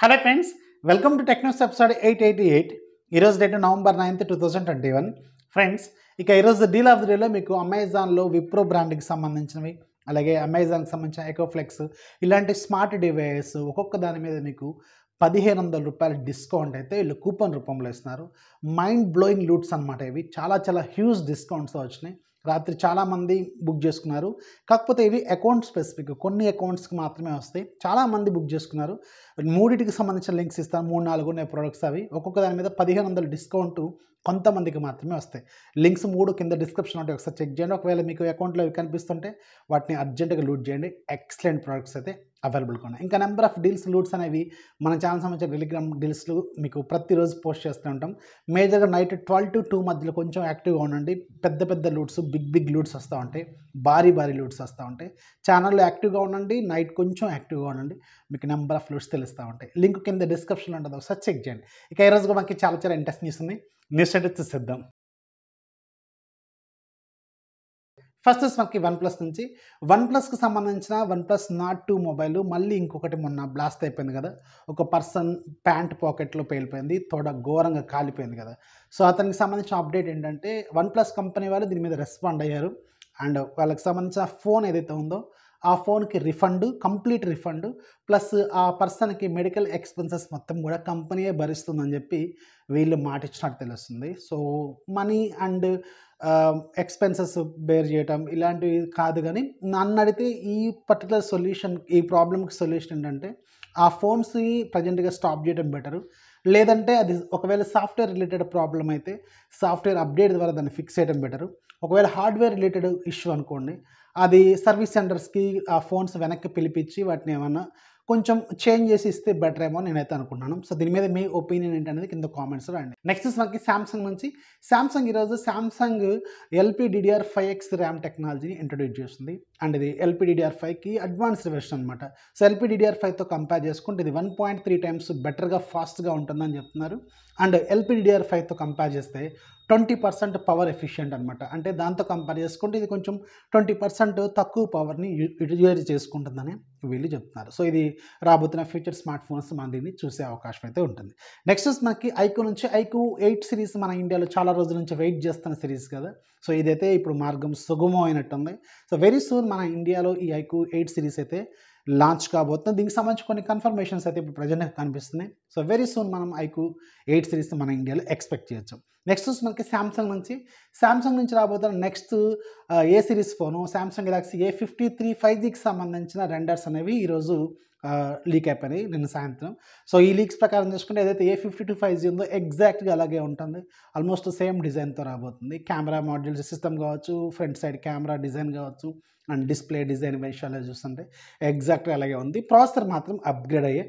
hello friends welcome to Technos episode eight eighty eight ఈరోజు date November ninth two thousand twenty one friends ఇక ఈరోజు deal of the డేలో మీకు అమెజాన్లో విప్రో బ్రాండ్కి సంబంధించినవి అలాగే అమెజాన్కి సంబంధించిన ఎకోఫ్లెక్స్ ఇలాంటి స్మార్ట్ డివైస్ ఒక్కొక్క దాని మీద మీకు పదిహేను వందల రూపాయల డిస్కౌంట్ అయితే వీళ్ళు కూపన్ రూపంలో ఇస్తున్నారు మైండ్ బ్లోయింగ్ లూట్స్ అనమాట ఇవి చాలా చాలా హ్యూజ్ డిస్కౌంట్స్ వచ్చినాయి రాత్రి చాలామంది బుక్ చేసుకున్నారు కాకపోతే ఇవి అకౌంట్ స్పెసిఫిక్ కొన్ని అకౌంట్స్కి మాత్రమే వస్తాయి చాలామంది బుక్ చేసుకున్నారు మూడింటికి సంబంధించిన లింక్స్ ఇస్తాను మూడు నాలుగు ఉన్నాయి ప్రొడక్ట్స్ అవి ఒక్కొక్క దాని మీద పదిహేను వందల డిస్కౌంట్ కొంతమందికి మాత్రమే వస్తాయి లింక్స్ మూడు కింద డిస్క్రిప్షన్ ఉంటాయి ఒకసారి చెక్ చేయండి ఒకవేళ మీకు అకౌంట్లో కనిపిస్తుంటే వాటిని అర్జెంటుగా లూట్ చేయండి ఎక్సలెంట్ ప్రొడక్ట్స్ అయితే అవైలబుల్గా ఉన్నాయి ఇంకా నెంబర్ ఆఫ్ డీల్స్ లూట్స్ అనేవి మన ఛానల్ సంబంధించిన టెలిగ్రామ్ డీల్స్లు మీకు ప్రతిరోజు పోస్ట్ చేస్తూ ఉంటాం మేజర్గా నైట్ ట్వెల్వ్ టు టూ మధ్యలో కొంచెం యాక్టివ్గా ఉండండి పెద్ద పెద్ద లూట్స్ బిగ్ బిగ్ లూట్స్ వస్తూ ఉంటాయి భారీ భారీ లూట్స్ వస్తూ ఉంటాయి ఛానల్లో యాక్టివ్గా ఉండండి నైట్ కొంచెం యాక్టివ్గా ఉండండి మీకు నెంబర్ ఆఫ్ లూట్స్ తెలుస్తూ ఉంటాయి లింక్ కింద డిస్క్రిప్షన్లో ఉంటుంది ఒకసారి చెక్ చేయండి ఇక రోజు మనకి చాలా చాలా ఇంట్రెస్ట్ న్యూస్ ఉన్నాయి న్యూస్ అయితే ఫస్ట్ మనకి వన్ ప్లస్ నుంచి వన్ ప్లస్కి సంబంధించిన OnePlus Nord two mobile మళ్ళీ ఇంకొకటి మొన్న బ్లాస్ట్ అయిపోయింది కదా ఒక పర్సన్ ప్యాంట్ పాకెట్లో పేలిపోయింది తోడ ఘోరంగా కాలిపోయింది కదా సో అతనికి సంబంధించిన అప్డేట్ ఏంటంటే వన్ ప్లస్ కంపెనీ వాళ్ళు దీని మీద రెస్పాండ్ అయ్యారు అండ్ వాళ్ళకి సంబంధించిన ఫోన్ ఏదైతే ఉందో ఆ ఫోన్కి రిఫండ్ కంప్లీట్ రిఫండ్ ప్లస్ ఆ పర్సన్కి మెడికల్ ఎక్స్పెన్సెస్ మొత్తం కూడా కంపెనీయే భరిస్తుందని చెప్పి వీళ్ళు మాట ఇచ్చినట్టు తెలుస్తుంది so money and expenses bear చేయటం ఇలాంటివి కాదు కానీ నన్ను అడిగితే ఈ పర్టికులర్ సొల్యూషన్ ఈ ప్రాబ్లమ్కి సొల్యూషన్ ఏంటంటే ఆ ఫోన్స్ని ప్రజెంట్గా స్టాప్ చేయడం బెటర్ లేదంటే అది ఒకవేళ సాఫ్ట్వేర్ రిలేటెడ్ ప్రాబ్లం అయితే సాఫ్ట్వేర్ అప్డేట్ ద్వారా దాన్ని ఫిక్స్ చేయడం బెటరు ఒకవేళ హార్డ్వేర్ రిలేటెడ్ ఇష్యూ అనుకోండి అది సర్వీస్ సెంటర్స్కి ఆ ఫోన్స్ వెనక్కి పిలిపించి వాటిని ఏమన్నా కొంచెం చేంజ్ చేసి ఇస్తే బెటర్ ఏమో నేనైతే అనుకున్నాను సో దీని మీద మీ ఒపీనియన్ ఏంటనేది కింద కామెంట్స్ రండి నెక్స్ట్ మనకి శాంసంగ్ నుంచి శాంసంగ్ ఈరోజు Samsung LPDDR five X RAM టెక్నాలజీని ఇంట్రొడ్యూస్ చేస్తుంది అండ్ ఇది ఎల్పిడిడిఆర్ ఫైవ్కి అడ్వాన్స్డ్ వెర్షన్ అనమాట సో ఎల్పిడిడిఆర్ ఫైవ్తో కంపేర్ చేసుకుంటే ఇది వన్ పాయింట్ త్రీ టైమ్స్ బెటర్గా ఫాస్ట్గా ఉంటుందని చెప్తున్నారు అండ్ ఎల్పిడిడిఆర్ ఫైవ్తో కంపేర్ చేస్తే ట్వంటీ పర్సెంట్ పవర్ ఎఫిషియెంట్ అనమాట అంటే దాంతో కంపేర్ చేసుకుంటే ఇది కొంచెం ట్వంటీ పర్సెంట్ తక్కువ పవర్ని యూటిలైజ్ చేసుకుంటుందని వీళ్ళు చెప్తున్నారు సో ఇది రాబోతున్న ఫ్యూచర్ స్మార్ట్ ఫోన్స్ మన దీన్ని చూసే అవకాశం అయితే ఉంటుంది నెక్స్ట్ మనకి ఐకో నుంచి ఐక్యూ ఎయిట్ సిరీస్ మన ఇండియాలో చాలా రోజుల నుంచి వెయిట్ చేస్తున్న సిరీస్ కదా సో ఇదైతే ఇప్పుడు మార్గం సుగమం అయినట్టుంది సో వెరీ సూన్ మన ఇండియాలో ఈ ఐకో ఎయిట్ సిరీస్ అయితే లాంచ్ కాబోతుంది దీనికి సంబంధించి కొన్ని కన్ఫర్మేషన్స్ అయితే ఇప్పుడు ప్రజెంట్గా కనిపిస్తున్నాయి సో వెరీ సూన్ మనం ఐకు ఎయిట్ సిరీస్ మన ఇండియాలో ఎక్స్పెక్ట్ చేయొచ్చు నెక్స్ట్ చూసి మనకి శాంసంగ్ నుంచి శాంసంగ్ నుంచి రాబోతున్న next A series phone Samsung Galaxy A fifty three five జీకి సంబంధించిన రెండర్స్ అనేవి ఈరోజు లీక్ అయిపోయినాయి నిన్న సాయంత్రం సో ఈ లీక్స్ ప్రకారం చూసుకుంటే ఏదైతే A fifty two five G ఉందో ఎగ్జాక్ట్గా అలాగే ఉంటుంది ఆల్మోస్ట్ సేమ్ డిజైన్తో రాబోతుంది కెమెరా మాడ్యూల్స్ సిస్టమ్ కావచ్చు ఫ్రంట్ సైడ్ కెమెరా డిజైన్ కావచ్చు అండ్ డిస్ప్లే డిజైన్ విషయాలు చూస్తుంటే ఎగ్జాక్ట్గా అలాగే ఉంది ప్రాసెసర్ మాత్రం అప్గ్రేడ్ అయ్యే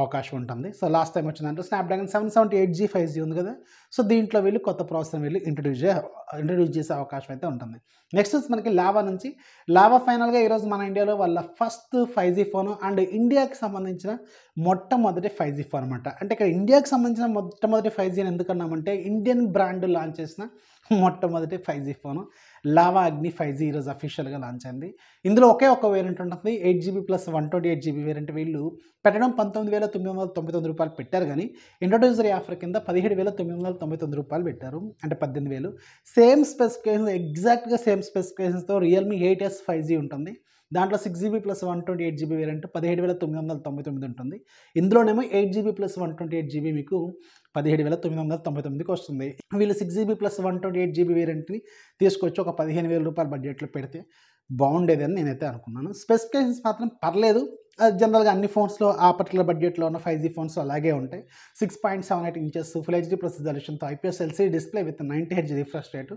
అవకాశం ఉంటుంది సో లాస్ట్ టైం వచ్చిందంటే Snapdragon seven seventy eight G five G ఉంది కదా సో దీంట్లో వీళ్ళు కొత్త ప్రాసెసర్ వీళ్ళు ఇంట్రడ్యూస్ చే ఇంట్రడ్యూస్ చేసే అవకాశం అయితే ఉంటుంది నెక్స్ట్ వచ్చి మనకి లావా నుంచి లావా ఫైనల్గా ఈరోజు మన ఇండియాలో వాళ్ళ first five G phone and ఇండియాకి సంబంధించిన మొట్టమొదటి ఫైవ్ జీ ఫోన్ అనమాట అంటే ఇక్కడ ఇండియాకి సంబంధించిన మొట్టమొదటి ఫైవ్ జీని ఎందుకన్నామంటే ఇండియన్ బ్రాండ్ లాంచ్ చేసిన మొట్టమొదటి five G phone Lava Agni five G ఈరోజు అఫీషియల్గా లాంచ్ అయింది ఇందులో ఒకే ఒక వేరియంట్ ఉంటుంది eight GB plus one twenty eight GB variant వీళ్ళు పెట్టడం పంతొమ్మిది వేల తొమ్మిది వందల తొంభై తొమ్మిది రూపాయలు పెట్టారు కానీ ఇంట్రొడ్యూసరీ ఆఫర్ కింద పదిహేడు వేల తొమ్మిది వందల తొంభై తొమ్మిది రూపాయలు పెట్టారు అంటే పద్దెనిమిది వేలు సేమ్ స్పెసిఫికేషన్ ఎగ్జాక్ట్గా సేమ్ స్పెసిఫికేషన్స్తో Realme eight S five G ఉంటుంది దాంట్లో six GB plus one twenty eight GB variant పదిహేడు వేల తొమ్మిది వందల తొంభై తొమ్మిది ఉంటుంది ఇందులోనేమో eight GB plus one twenty eight GB మీకు పదిహేడు వేల తొమ్మిది వందల తొంభై తొమ్మిదికి వస్తుంది వీళ్ళు six GB plus one twenty eight GB వేరియంట్ని తీసుకొచ్చి ఒక పదిహేను వేల రూపాయల బడ్జెట్లో పెడితే బాగుండేదని నేనైతే అనుకున్నాను స్పెసిఫికేషన్స్ మాత్రం పర్లేదు జనరల్గా అన్ని ఫోన్స్లో ఆ పర్టికులర్ బడ్జెట్లో ఉన్న ఫైవ్ జీ ఫోన్స్ అలాగే ఉంటాయి six point seven eight inches full HD plus రిజల్యూషన్తో IPS LC display with ninety H refresh rate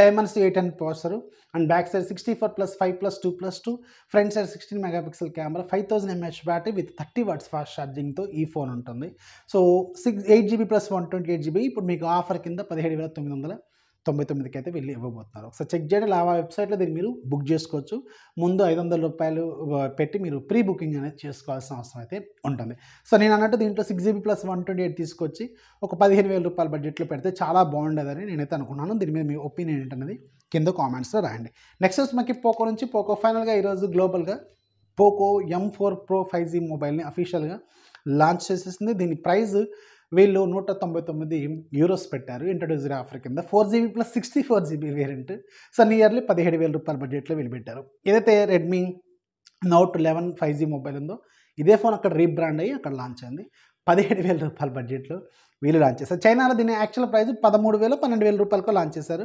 Dimensity eight and processor and back side sixty four plus five plus two plus two front side sixteen megapixel camera five thousand MH battery with thirty watts fast ఛార్జింగ్తో ఈ phone ఉంటుంది so six eight GB plus one twenty eight GB ఇప్పుడు మీకు offer కింద పదిహేడు వేల తొమ్మిది వందల తొంభై తొమ్మిదికి అయితే వెళ్ళి ఇవ్వబోతున్నారు ఒకసారి చెక్ చేయండి లావా వెబ్సైట్లో దీన్ని మీరు బుక్ చేసుకోవచ్చు ముందు ఐదు వందల రూపాయలు పెట్టి మీరు ప్రీ బుకింగ్ అనేది చేసుకోవాల్సిన అవసరం అయితే ఉంటుంది సో నేను అన్నట్టు దీంట్లో six GB plus one twenty eight తీసుకొచ్చి ఒక పదిహేను వేల రూపాయల బడ్జెట్లో పెడితే చాలా బాగుండదని నేనైతే అనుకున్నాను దీని మీద మీ ఒపీనియన్ ఏంటన్నది కింద కామెంట్స్లో రాయండి నెక్స్ట్ వచ్చి మనకి పోకో నుంచి పోకో ఫైనల్గా ఈరోజు గ్లోబల్గా Poco M four Pro five G మొబైల్ని అఫీషియల్గా లాంచ్ చేసేసింది దీని ప్రైస్ వీళ్ళు నూట తొంభై తొమ్మిది యూరోస్ పెట్టారు ఇంట్రడ్యూసర్ ఆఫర్ కింద four GB plus sixty four GB variant so nearly పదిహేడు వేల రూపాయల బడ్జెట్లో వీళ్ళు పెట్టారు ఏదైతే Redmi Note eleven five G mobile ఉందో ఇదే ఫోన్ అక్కడ రీబ్రాండ్ అయ్యి అక్కడ లాంచ్ అయింది పదిహేడు వేల రూపాయల బడ్జెట్లో వీళ్ళు లాంచ్ చేశారు చైనాలో దీని యాక్చువల్ ప్రైస్ పదమూడు వేలు పన్నెండు వేల రూపాయలకు లాంచ్ చేశారు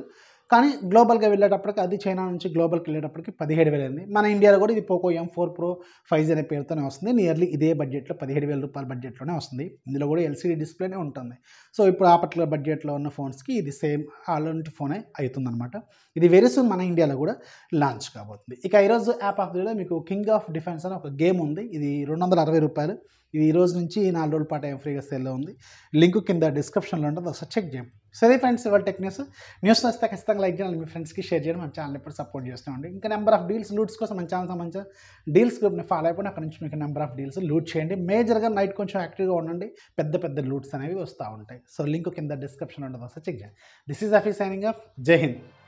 కానీ గ్లోబల్గా వెళ్ళేటప్పటికి అది చైనా నుంచి గ్లోబల్కి వెళ్ళేటప్పటికి పదిహేడు వేలు అయింది మన ఇండియాలో కూడా ఇది Poco M four Pro five అనే పేరుతోనే వస్తుంది నియర్లీ ఇదే బడ్జెట్లో పదిహేడు వేల రూపాయల బడ్జెట్లోనే వస్తుంది ఇందులో కూడా ఎల్సీడీ డిస్ప్లేనే ఉంటుంది సో ఇప్పుడు ఆ పర్టికులర్ బడ్జెట్లో ఉన్న ఫోన్స్కి ఇది సేమ్ అలాంటి ఫోనే అవుతుందన్నమాట ఇది వెరీ సూన్ మన ఇండియాలో కూడా లాంచ్ కాబోతుంది ఇక ఈరోజు యాప్ ఆఫ్ ది మీకు కింగ్ ఆఫ్ డిఫెన్స్ అని ఒక గేమ్ ఉంది ఇది రెండు వందల అరవై రూపాయలు ఇది ఈ రోజు నుంచి నాలుగు రోజుల పాటు ఏం ఫ్రీగా సేల్లో ఉంది లింక్ కింద డిస్క్రిప్షన్లో ఉంటుంది అసలు చెక్ చేయండి సరే ఫ్రెండ్స్ ఇవాళ టెక్ న్యూస్ న్యూస్ వస్తే ఖచ్చితంగా లైక్ చేయాలి మీ ఫ్రెండ్స్కి షేర్ చేయడం మన ఛానల్ ఎప్పుడు సపోర్ట్ ఉండి ఇంకా నెంబర్ ఆఫ్ డీల్స్ లూట్స్ కోసం మన ఛానల్ సంబంధించిన డీల్స్ గ్రూప్ని ఫాలో అయిపోయి అక్కడ నుంచి మీకు నెంబర్ ఆఫ్ డీల్స్ లూట్ చేయండి మేజర్గా నైట్ కొంచెం యాక్టివ్గా ఉండండి పెద్ద పెద్ద లూట్స్ అనేవి వస్తూ ఉంటాయి సో లింక్ కింద డిస్క్రిప్షన్ ఉంటుంది అసలు చెక్ చేయండి దిస్ ఈజ్ అఫీ సైనింగ్ ఆఫ్ జై హింద్